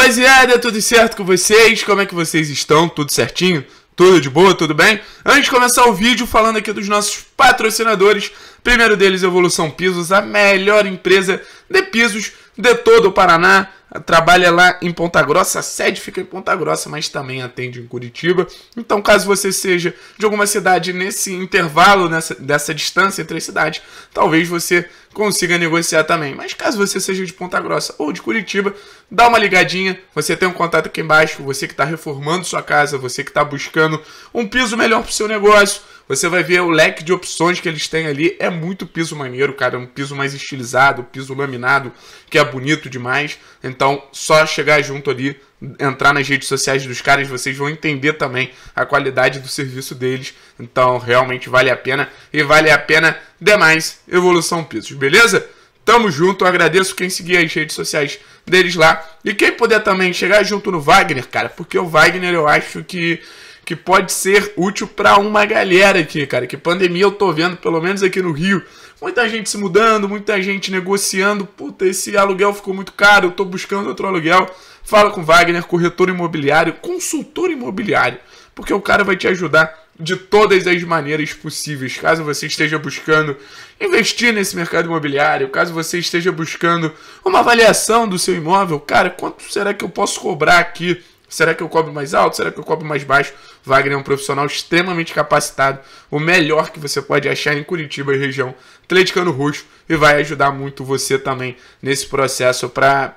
rapaziada, tudo certo com vocês? Como é que vocês estão? Tudo certinho? Tudo de boa? Tudo bem? Antes de começar o vídeo, falando aqui dos nossos patrocinadores. Primeiro deles, Evolução Pisos, a melhor empresa de pisos de todo o Paraná trabalha lá em Ponta Grossa, a sede fica em Ponta Grossa, mas também atende em Curitiba. Então, caso você seja de alguma cidade nesse intervalo, nessa, dessa distância entre as cidades, talvez você consiga negociar também. Mas caso você seja de Ponta Grossa ou de Curitiba, dá uma ligadinha, você tem um contato aqui embaixo, você que está reformando sua casa, você que está buscando um piso melhor para o seu negócio, você vai ver o leque de opções que eles têm ali. É muito piso maneiro, cara. É um piso mais estilizado, piso laminado, que é bonito demais. Então, só chegar junto ali, entrar nas redes sociais dos caras, vocês vão entender também a qualidade do serviço deles. Então, realmente vale a pena. E vale a pena demais Evolução Pisos, beleza? Tamo junto, agradeço quem seguir as redes sociais deles lá. E quem puder também chegar junto no Wagner, cara, porque o Wagner eu acho que que pode ser útil para uma galera aqui, cara. Que pandemia eu tô vendo, pelo menos aqui no Rio, muita gente se mudando, muita gente negociando. Puta, esse aluguel ficou muito caro, eu tô buscando outro aluguel. Fala com Wagner, corretor imobiliário, consultor imobiliário, porque o cara vai te ajudar de todas as maneiras possíveis. Caso você esteja buscando investir nesse mercado imobiliário, caso você esteja buscando uma avaliação do seu imóvel, cara, quanto será que eu posso cobrar aqui? Será que eu cobro mais alto? Será que eu cobro mais baixo? Wagner é um profissional extremamente capacitado, o melhor que você pode achar em Curitiba e região atleticano roxo e vai ajudar muito você também nesse processo para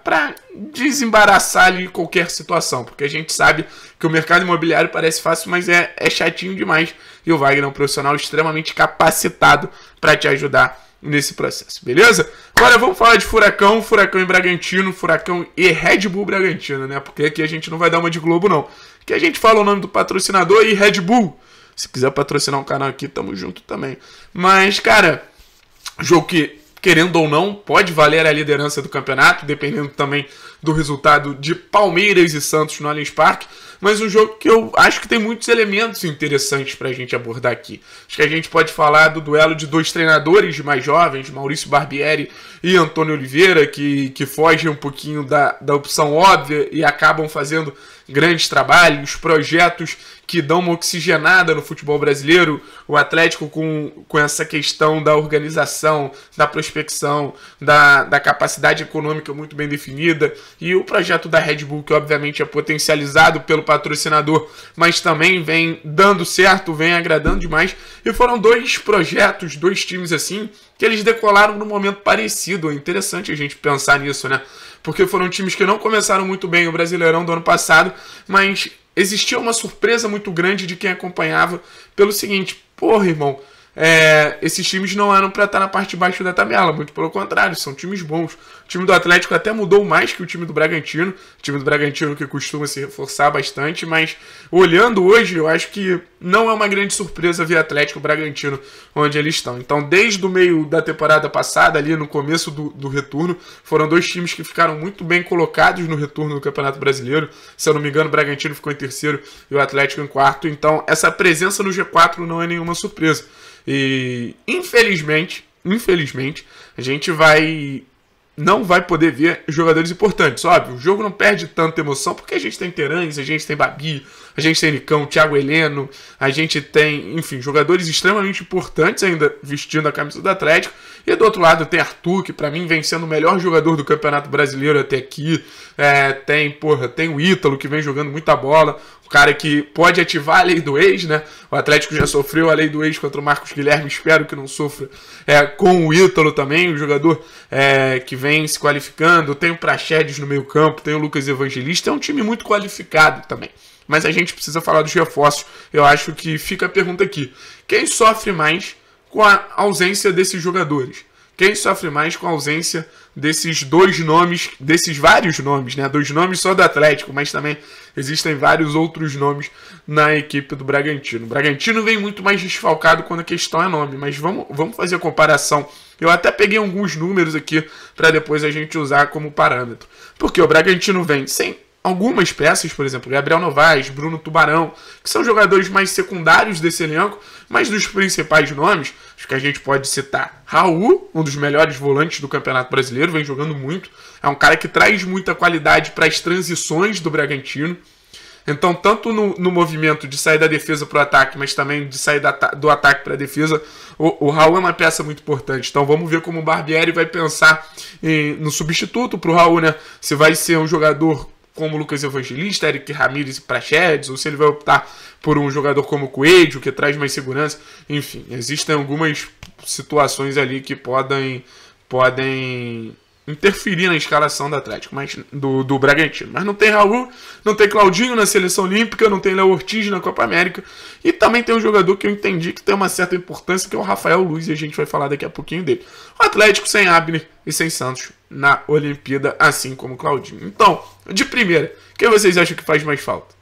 desembaraçar ali qualquer situação, porque a gente sabe que o mercado imobiliário parece fácil, mas é, é chatinho demais e o Wagner é um profissional extremamente capacitado para te ajudar nesse processo, beleza? Agora vamos falar de Furacão, Furacão e Bragantino, Furacão e Red Bull Bragantino, né? Porque aqui a gente não vai dar uma de Globo, não. Que a gente fala o nome do patrocinador e Red Bull. Se quiser patrocinar um canal aqui, tamo junto também. Mas, cara, jogo que, querendo ou não, pode valer a liderança do campeonato, dependendo também do resultado de Palmeiras e Santos no Allianz Parque, mas um jogo que eu acho que tem muitos elementos interessantes para a gente abordar aqui. Acho que a gente pode falar do duelo de dois treinadores mais jovens, Maurício Barbieri e Antônio Oliveira, que, que fogem um pouquinho da, da opção óbvia e acabam fazendo grandes trabalhos, projetos que dão uma oxigenada no futebol brasileiro. O Atlético, com, com essa questão da organização, da prospecção, da, da capacidade econômica muito bem definida, e o projeto da Red Bull, que obviamente é potencializado pelo patrocinador, mas também vem dando certo, vem agradando demais. E foram dois projetos, dois times assim, que eles decolaram num momento parecido. É interessante a gente pensar nisso, né? Porque foram times que não começaram muito bem o Brasileirão do ano passado, mas existia uma surpresa muito grande de quem acompanhava pelo seguinte: porra, irmão, é, esses times não eram para estar tá na parte de baixo da tabela, muito pelo contrário, são times bons. O time do Atlético até mudou mais que o time do Bragantino, o time do Bragantino que costuma se reforçar bastante, mas olhando hoje, eu acho que não é uma grande surpresa ver Atlético e Bragantino onde eles estão. Então, desde o meio da temporada passada, ali no começo do, do retorno, foram dois times que ficaram muito bem colocados no retorno do Campeonato Brasileiro. Se eu não me engano, o Bragantino ficou em terceiro e o Atlético em quarto. Então, essa presença no G4 não é nenhuma surpresa. E infelizmente, infelizmente, a gente vai não vai poder ver jogadores importantes. Óbvio, o jogo não perde tanta emoção porque a gente tem Terães, a gente tem Babi, a gente tem Nicão, Thiago Heleno, a gente tem, enfim, jogadores extremamente importantes ainda vestindo a camisa do Atlético. E do outro lado tem Arthur, que para mim vem sendo o melhor jogador do Campeonato Brasileiro até aqui. É, tem, porra, tem o Ítalo, que vem jogando muita bola. O cara que pode ativar a lei do ex, né? O Atlético já sofreu a lei do ex contra o Marcos Guilherme, espero que não sofra é, com o Ítalo também, o jogador é, que vem se qualificando. Tem o Praxedes no meio campo, tem o Lucas Evangelista, é um time muito qualificado também mas a gente precisa falar dos reforços. Eu acho que fica a pergunta aqui: quem sofre mais com a ausência desses jogadores? Quem sofre mais com a ausência desses dois nomes, desses vários nomes, né? Dois nomes só do Atlético, mas também existem vários outros nomes na equipe do Bragantino. O Bragantino vem muito mais desfalcado quando a questão é nome, mas vamos, vamos fazer a comparação. Eu até peguei alguns números aqui para depois a gente usar como parâmetro. Porque o Bragantino vem sem algumas peças, por exemplo, Gabriel Novaes, Bruno Tubarão, que são jogadores mais secundários desse elenco, mas dos principais nomes, acho que a gente pode citar Raul, um dos melhores volantes do Campeonato Brasileiro, vem jogando muito, é um cara que traz muita qualidade para as transições do Bragantino. Então, tanto no, no movimento de sair da defesa para o ataque, mas também de sair da, do ataque para a defesa, o, o, Raul é uma peça muito importante. Então, vamos ver como o Barbieri vai pensar em, no substituto para o Raul, né? Se vai ser um jogador como Lucas Evangelista, Eric Ramírez e Praxedes, ou se ele vai optar por um jogador como Coelho, que traz mais segurança. Enfim, existem algumas situações ali que podem podem interferir na escalação do Atlético, mas do, do Bragantino. Mas não tem Raul, não tem Claudinho na seleção olímpica, não tem Léo Ortiz na Copa América. E também tem um jogador que eu entendi que tem uma certa importância, que é o Rafael Luiz, e a gente vai falar daqui a pouquinho dele. O Atlético sem Abner e sem Santos na Olimpíada, assim como Claudinho. Então, de primeira, quem vocês acham que faz mais falta?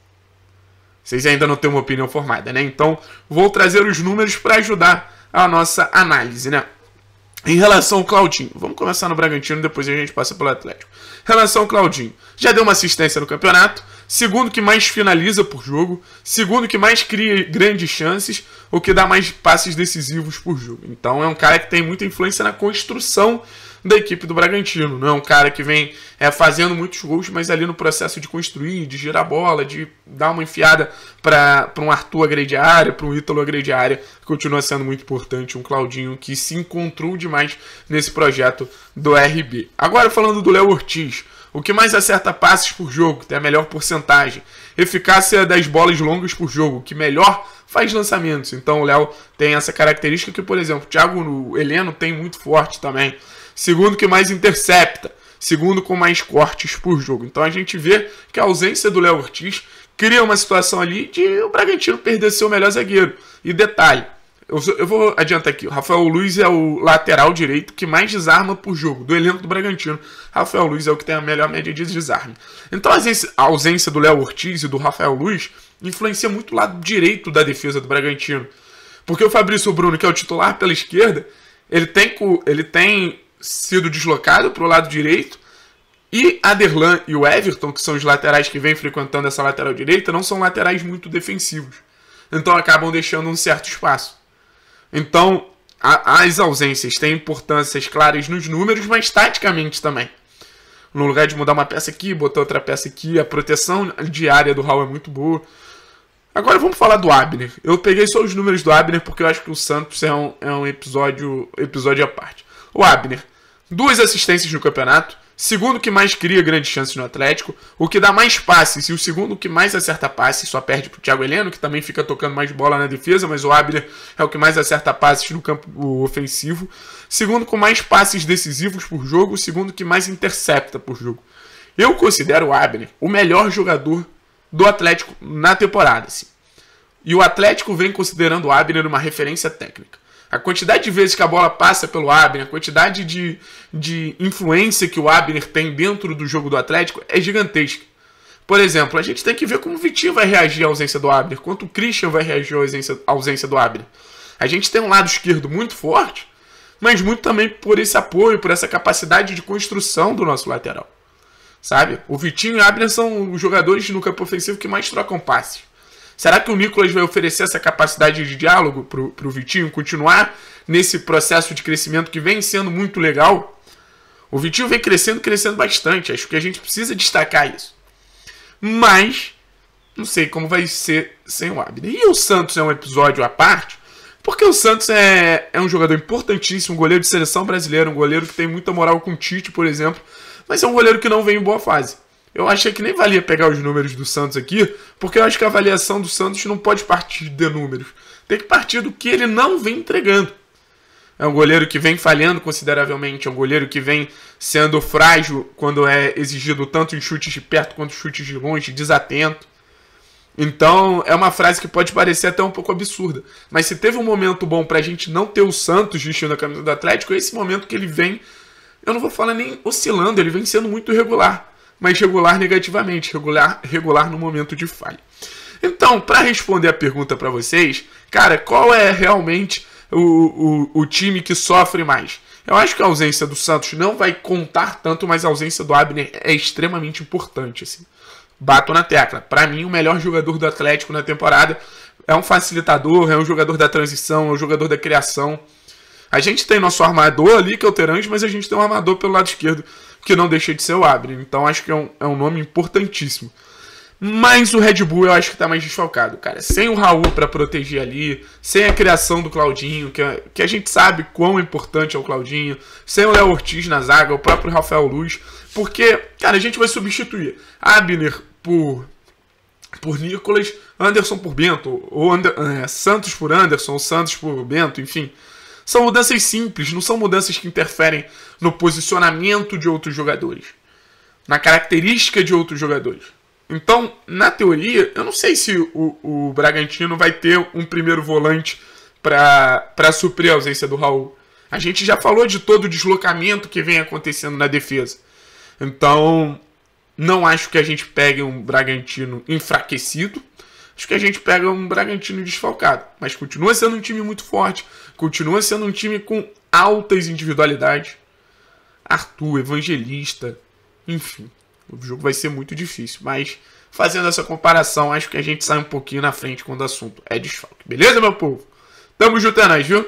Vocês ainda não têm uma opinião formada, né? Então, vou trazer os números para ajudar a nossa análise, né? Em relação ao Claudinho, vamos começar no Bragantino, depois a gente passa pelo Atlético. Em relação ao Claudinho, já deu uma assistência no campeonato, segundo que mais finaliza por jogo, segundo que mais cria grandes chances, o que dá mais passes decisivos por jogo. Então é um cara que tem muita influência na construção da equipe do Bragantino. Não é um cara que vem é, fazendo muitos gols, mas ali no processo de construir, de girar bola, de dar uma enfiada para um Arthur agredir área, para um Ítalo agredir área, continua sendo muito importante. Um Claudinho que se encontrou demais nesse projeto do RB. Agora falando do Léo Ortiz. O que mais acerta passes por jogo, tem a melhor porcentagem. Eficácia das bolas longas por jogo, que melhor faz lançamentos. Então o Léo tem essa característica que, por exemplo, o Thiago Heleno tem muito forte também. Segundo que mais intercepta. Segundo com mais cortes por jogo. Então a gente vê que a ausência do Léo Ortiz cria uma situação ali de o Bragantino perder seu melhor zagueiro. E detalhe, eu, eu vou adiantar aqui. O Rafael Luiz é o lateral direito que mais desarma por jogo do elenco do Bragantino. Rafael Luiz é o que tem a melhor média de desarme. Então a ausência do Léo Ortiz e do Rafael Luiz influencia muito o lado direito da defesa do Bragantino. Porque o Fabrício Bruno, que é o titular pela esquerda, ele tem, ele tem sido deslocado para o lado direito. E Aderlan e o Everton, que são os laterais que vêm frequentando essa lateral direita, não são laterais muito defensivos. Então acabam deixando um certo espaço. Então, a, as ausências têm importâncias claras nos números, mas taticamente também. No lugar de mudar uma peça aqui, botar outra peça aqui, a proteção diária do Hall é muito boa. Agora vamos falar do Abner. Eu peguei só os números do Abner porque eu acho que o Santos é um, é um episódio, episódio à parte. O Abner, duas assistências no campeonato, Segundo que mais cria grandes chances no Atlético, o que dá mais passes e o segundo que mais acerta passes, só perde para o Thiago Heleno, que também fica tocando mais bola na defesa, mas o Abner é o que mais acerta passes no campo ofensivo. Segundo com mais passes decisivos por jogo, segundo que mais intercepta por jogo. Eu considero o Abner o melhor jogador do Atlético na temporada. sim. E o Atlético vem considerando o Abner uma referência técnica. A quantidade de vezes que a bola passa pelo Abner, a quantidade de, de influência que o Abner tem dentro do jogo do Atlético é gigantesca. Por exemplo, a gente tem que ver como o Vitinho vai reagir à ausência do Abner, quanto o Christian vai reagir à ausência, à ausência do Abner. A gente tem um lado esquerdo muito forte, mas muito também por esse apoio, por essa capacidade de construção do nosso lateral. Sabe? O Vitinho e o Abner são os jogadores no campo ofensivo que mais trocam passes. Será que o Nicolas vai oferecer essa capacidade de diálogo para o Vitinho continuar nesse processo de crescimento que vem sendo muito legal? O Vitinho vem crescendo, crescendo bastante. Acho que a gente precisa destacar isso. Mas não sei como vai ser sem o Abner. E o Santos é um episódio à parte, porque o Santos é, é um jogador importantíssimo, um goleiro de seleção brasileira, um goleiro que tem muita moral com o Tite, por exemplo, mas é um goleiro que não vem em boa fase. Eu achei que nem valia pegar os números do Santos aqui, porque eu acho que a avaliação do Santos não pode partir de números. Tem que partir do que ele não vem entregando. É um goleiro que vem falhando consideravelmente, é um goleiro que vem sendo frágil quando é exigido tanto em chutes de perto quanto chutes de longe, desatento. Então, é uma frase que pode parecer até um pouco absurda. Mas se teve um momento bom pra gente não ter o Santos vestindo a camisa do Atlético, é esse momento que ele vem, eu não vou falar nem oscilando, ele vem sendo muito irregular mas regular negativamente, regular, regular no momento de falha. Então, para responder a pergunta para vocês, cara, qual é realmente o, o, o time que sofre mais? Eu acho que a ausência do Santos não vai contar tanto, mas a ausência do Abner é extremamente importante. Assim. Bato na tecla. Para mim, o melhor jogador do Atlético na temporada é um facilitador, é um jogador da transição, é um jogador da criação. A gente tem nosso armador ali, que é o Terange, mas a gente tem um armador pelo lado esquerdo que não deixa de ser o Abre. Então acho que é um, é um nome importantíssimo. Mas o Red Bull eu acho que tá mais desfalcado, cara. Sem o Raul para proteger ali, sem a criação do Claudinho, que a, que a gente sabe quão importante é o Claudinho, sem o Léo Ortiz na zaga, o próprio Rafael Luz, porque, cara, a gente vai substituir Abner por por Nicolas, Anderson por Bento, ou Ander, é, Santos por Anderson, ou Santos por Bento, enfim. São mudanças simples, não são mudanças que interferem no posicionamento de outros jogadores, na característica de outros jogadores. Então, na teoria, eu não sei se o, o Bragantino vai ter um primeiro volante para suprir a ausência do Raul. A gente já falou de todo o deslocamento que vem acontecendo na defesa. Então, não acho que a gente pegue um Bragantino enfraquecido acho que a gente pega um Bragantino desfalcado. Mas continua sendo um time muito forte, continua sendo um time com altas individualidades. Arthur, Evangelista, enfim. O jogo vai ser muito difícil, mas fazendo essa comparação, acho que a gente sai um pouquinho na frente quando o assunto é desfalque. Beleza, meu povo? Tamo junto, é nóis, viu?